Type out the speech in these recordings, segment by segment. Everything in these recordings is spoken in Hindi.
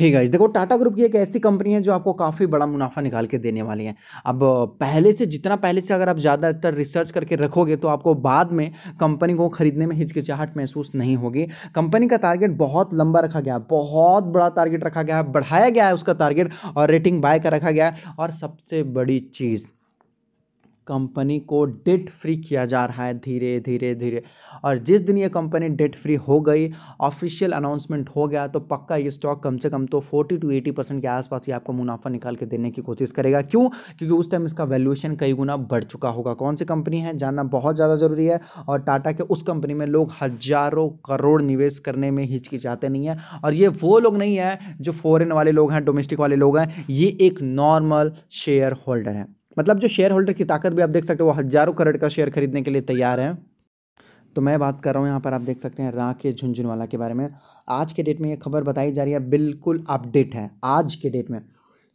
हे गाइस देखो टाटा ग्रुप की एक ऐसी कंपनी है जो आपको काफ़ी बड़ा मुनाफा निकाल के देने वाली है अब पहले से जितना पहले से अगर आप ज़्यादातर रिसर्च करके रखोगे तो आपको बाद में कंपनी को खरीदने में हिचकिचाहट महसूस नहीं होगी कंपनी का टारगेट बहुत लंबा रखा गया है बहुत बड़ा टारगेट रखा गया है बढ़ाया गया है उसका टारगेट और रेटिंग बाय का रखा गया है और सबसे बड़ी चीज़ कंपनी को डेट फ्री किया जा रहा है धीरे धीरे धीरे और जिस दिन ये कंपनी डेट फ्री हो गई ऑफिशियल अनाउंसमेंट हो गया तो पक्का ये स्टॉक कम से कम तो 40 टू 80 परसेंट के आसपास ही आपको मुनाफा निकाल के देने की कोशिश करेगा क्यों क्योंकि उस टाइम इसका वैल्यूएशन कई गुना बढ़ चुका होगा कौन सी कंपनी है जानना बहुत ज़्यादा ज़रूरी है और टाटा के उस कंपनी में लोग हज़ारों करोड़ निवेश करने में हिचकिचाते नहीं हैं और ये वो लोग नहीं हैं जो फॉरन वाले लोग हैं डोमेस्टिक वाले लोग हैं ये एक नॉर्मल शेयर होल्डर हैं मतलब जो शेयर होल्डर की ताकत भी आप देख सकते हो वो हज़ारों करोड़ का शेयर खरीदने के लिए तैयार है तो मैं बात कर रहा हूँ यहाँ पर आप देख सकते हैं राकेश झुंझुनवाला के बारे में आज के डेट में ये खबर बताई जा रही है बिल्कुल अपडेट है आज के डेट में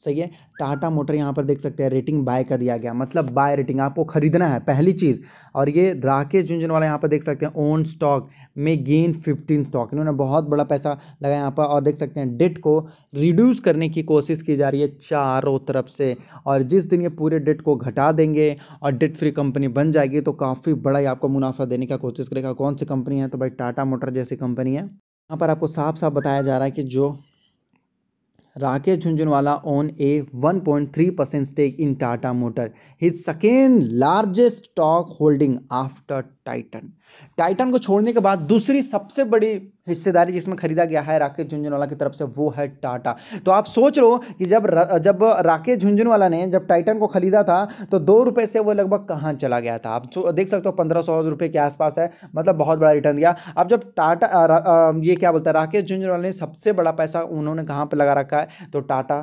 सही है टाटा मोटर यहाँ पर देख सकते हैं रेटिंग बाय का दिया गया मतलब बाय रेटिंग आपको खरीदना है पहली चीज़ और ये राकेश झुंझुन वाला यहाँ पर देख सकते हैं ओन स्टॉक में गेन फिफ्टीन स्टॉक इन्होंने बहुत बड़ा पैसा लगाया यहाँ पर और देख सकते हैं डेट को रिड्यूस करने की कोशिश की जा रही है चारों तरफ से और जिस दिन ये पूरे डेट को घटा देंगे और डेट फ्री कंपनी बन जाएगी तो काफ़ी बड़ा ही आपको मुनाफा देने का कोशिश करेगा कौन सी कंपनी है तो भाई टाटा मोटर जैसी कंपनी है यहाँ पर आपको साफ साफ बताया जा रहा है कि जो Rakesh Jhunjhunwala own a 1.3% percent stake in Tata motor his second largest stock holding after Titan Titan को छोड़ने के बाद दूसरी सबसे बड़ी हिस्सेदारी जिसमें खरीदा गया है राकेश झुंझुनवाला की तरफ से वो है टाटा तो आप सोच लो कि जब जब राकेश झुंझुनवाला ने जब टाइटन को खरीदा था तो दो रुपए से वो लगभग कहाँ चला गया था आप देख सकते हो पंद्रह सौ रुपये के आसपास है मतलब बहुत बड़ा रिटर्न दिया अब जब टाटा ये क्या बोलता है राकेश झुंझुनवाला ने सबसे बड़ा पैसा उन्होंने कहाँ पर लगा रखा है तो टाटा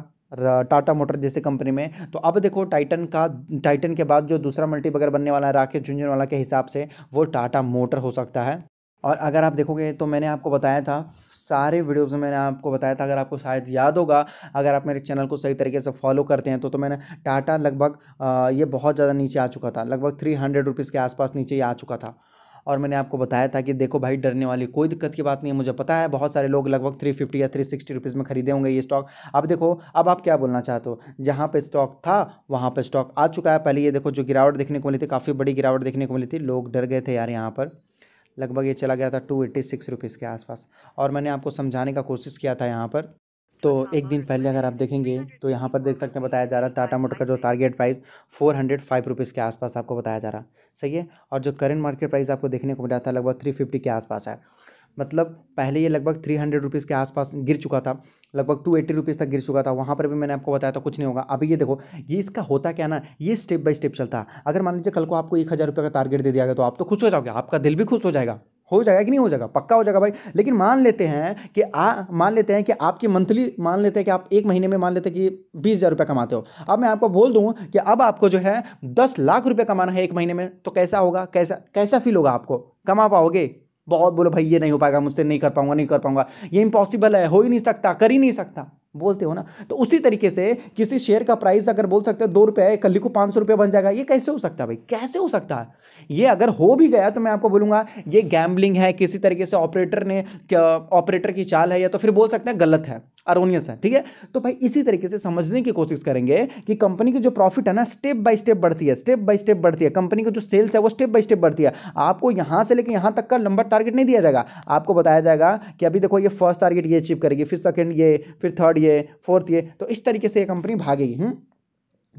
टाटा मोटर जैसे कंपनी में तो अब देखो टाइटन का टाइटन के बाद जो दूसरा मल्टी बगर बनने वाला है राकेश झुंझुनवाला के हिसाब से वो टाटा मोटर हो सकता है और अगर आप देखोगे तो मैंने आपको बताया था सारे वीडियोस में मैंने आपको बताया था अगर आपको शायद याद होगा अगर आप मेरे चैनल को सही तरीके से फॉलो करते हैं तो तो मैंने टाटा लगभग ये बहुत ज़्यादा नीचे आ चुका था लगभग थ्री हंड्रेड रुपीज़ के आसपास नीचे ही आ चुका था और मैंने आपको बताया था कि देखो भाई डरने वाली कोई दिक्कत की बात नहीं है मुझे पता है बहुत सारे लोग लगभग थ्री फिफ्टी या थ्री सिक्सटी रुपीज़ में खरीदे होंगे ये स्टॉक अब देखो अब आप क्या बोलना चाहते हो जहाँ पर स्टॉक था वहाँ पर स्टॉक आ चुका है पहले ये देखो जो गिरावट देखने को मिली थी काफ़ी बड़ी गिरावट देखने को मिली थी लोग डर गए थे यार यहाँ पर लगभग ये चला गया था टू एट्टी सिक्स रुपीज़ के आसपास और मैंने आपको समझाने का कोशिश किया था यहाँ पर तो एक दिन पहले अगर आप देखेंगे तो यहाँ पर देख सकते हैं बताया जा रहा है टाटा मोटर का जो target price four hundred five rupees के आसपास आपको बताया जा रहा है सही है और जो करेंट मार्केट प्राइस आपको देखने को मिला था लगभग थ्री फिफ्टी के आसपास है मतलब पहले ये लगभग थ्री हंड्रेड रुपीज़ के आसपास गिर चुका था लगभग टू एट्टी रुपीज़ तक गिर चुका था वहाँ पर भी मैंने आपको बताया था कुछ नहीं होगा अभी ये देखो ये इसका होता क्या ना ये स्टेप बाय स्टेप चलता है अगर मान लीजिए कल को आपको एक हज़ार रुपये का टारगेट दे दिया गया तो आप तो खुश हो जाओगे आपका दिल भी खुश हो जाएगा हो जाएगा कि नहीं हो जाएगा पक्का हो जाएगा भाई लेकिन मान लेते हैं कि आ मान लेते हैं कि आपकी मंथली मान लेते हैं कि आप एक महीने में मान लेते हैं कि बीस हज़ार रुपये कमाते हो अब मैं आपको बोल दूँ कि अब आपको जो है दस लाख रुपये कमाना है एक महीने में तो कैसा होगा कैसा कैसा फील होगा आपको कमा पाओगे बहुत बोलो भाई ये नहीं हो पाएगा मुझसे नहीं कर पाऊंगा नहीं कर पाऊंगा ये इम्पॉसिबल है हो ही नहीं सकता कर ही नहीं सकता बोलते हो ना तो उसी तरीके से किसी शेयर का प्राइस अगर बोल सकते हो दो रुपये कल को पाँच सौ रुपये बन जाएगा ये कैसे हो सकता है भाई कैसे हो सकता है ये अगर हो भी गया तो मैं आपको बोलूँगा ये गैम्बलिंग है किसी तरीके से ऑपरेटर ने ऑपरेटर की चाल है या तो फिर बोल सकते हैं गलत है अरोनियस है ठीक है तो भाई इसी तरीके से समझने की कोशिश करेंगे कि कंपनी की जो प्रॉफिट है ना स्टेप बाय स्टेप बढ़ती है स्टेप बाय स्टेप बढ़ती है कंपनी की जो सेल्स है वो स्टेप बाय स्टेप बढ़ती है आपको यहाँ से लेकर यहां तक का लंबा टारगेट नहीं दिया जाएगा आपको बताया जाएगा कि अभी देखो ये फर्स्ट टारगेट ये अचीव करेगी फिर सेकेंड ये फिर थर्ड थर्ड ये फोर्थ ये तो इस तरीके से ये कंपनी भागेगी हुँ?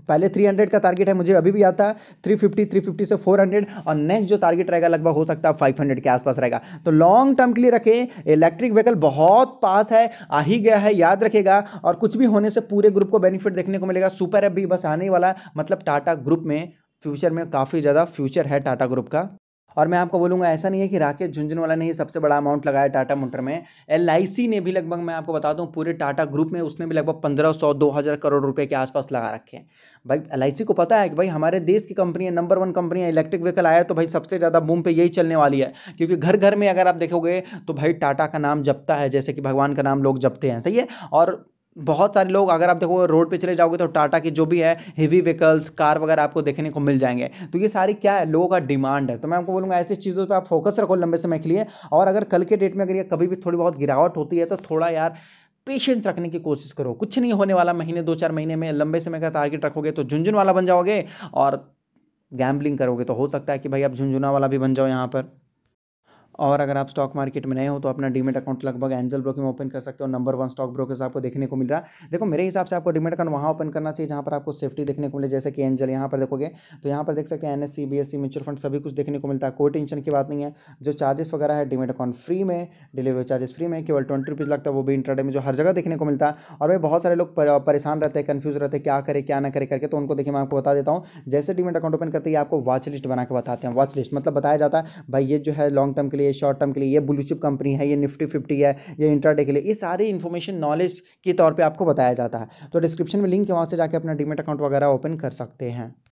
पहले 300 का टारगेट है मुझे अभी भी आता है 350 350 से 400 और नेक्स्ट जो टारगेट रहेगा लगभग हो सकता है 500 के आसपास रहेगा तो लॉन्ग टर्म के लिए रखें इलेक्ट्रिक व्हीकल बहुत पास है आ ही गया है याद रखेगा और कुछ भी होने से पूरे ग्रुप को बेनिफिट देखने को मिलेगा सुपर एप भी बस आने वाला मतलब टाटा ग्रुप में फ्यूचर में काफ़ी ज़्यादा फ्यूचर है टाटा ग्रुप का और मैं आपको बोलूँगा ऐसा नहीं है कि राकेश झुंझुनवाला ने ही सबसे बड़ा अमाउंट लगाया टाटा मोटर में एल ने भी लगभग मैं आपको बता दूँ पूरे टाटा ग्रुप में उसने भी लगभग पंद्रह सौ दो हज़ार करोड़ रुपये के आसपास लगा रखे हैं भाई एल को पता है कि भाई हमारे देश की कंपनी है नंबर वन कंपनी है इलेक्ट्रिक व्हीकल आया तो भाई सबसे ज़्यादा बूम पर यही चलने वाली है क्योंकि घर घर में अगर आप देखोगे तो भाई टाटा का नाम जपता है जैसे कि भगवान का नाम लोग जपते हैं सही है और बहुत सारे लोग अगर आप देखो रोड पे चले जाओगे तो टाटा की जो भी है हेवी व्हीकल्स कार वगैरह आपको देखने को मिल जाएंगे तो ये सारी क्या है लोगों का डिमांड है तो मैं आपको बोलूँगा ऐसी चीज़ों पर आप फोकस रखो लंबे समय के लिए और अगर कल के डेट में अगर ये कभी भी थोड़ी बहुत गिरावट होती है तो थोड़ा यार पेशेंस रखने की कोशिश करो कुछ नहीं होने वाला महीने दो चार महीने में लंबे समय का टारगेट रखोगे तो झुंझुन वाला बन जाओगे और गैम्बलिंग करोगे तो हो सकता है कि भाई आप झुंझुना वाला भी बन जाओ यहाँ पर और अगर आप स्टॉक मार्केट में नए हो तो अपना डीमेट अकाउंट लगभग एंजल ब्रोकिंग ओपन कर सकते हो नंबर वन स्टॉक ब्रोकर्स आपको देखने को मिल रहा है देखो मेरे हिसाब से आपको डीमेट अकाउंट वहाँ ओपन करना चाहिए जहाँ पर आपको सेफ्टी देखने को मिले जैसे कि एंजल यहाँ पर देखोगे तो यहाँ पर देख सकते हैं N S C C mutual fund सभी कुछ देखने को मिलता है कोई टेंशन की बात नहीं है जो चार्जेस वगैरह है डीमेट अकाउंट फ्री में डिलीवरी चार्जेस फ्री में केवल ट्वेंटी रुपीज़ लगता है वो भी इंटरडे में जो हर जगह देखने को मिलता है और भाई बहुत सारे लोग परेशान रहते हैं कन्फ्यूज रहते हैं क्या करें क्या ना करें करके तो उनको देखिए मैं आपको बता देता हूँ जैसे डीमेट अकाउंट ओपन करते ही आपको वॉच लिस्ट बना के बताते हैं वॉच लिस्ट मतलब बताया जाता है भाई ये जो है लॉन्ग टर्म के लिए लिए शॉर्ट टर्म के लिए ये ब्लू चिप कंपनी है ये निफ्टी फिफ्टी है ये इंटरडे के लिए ये सारी इन्फॉर्मेशन नॉलेज के तौर पर आपको बताया जाता है तो डिस्क्रिप्शन में लिंक है वहाँ से जाकर अपना डीमेट अकाउंट वगैरह ओपन कर सकते हैं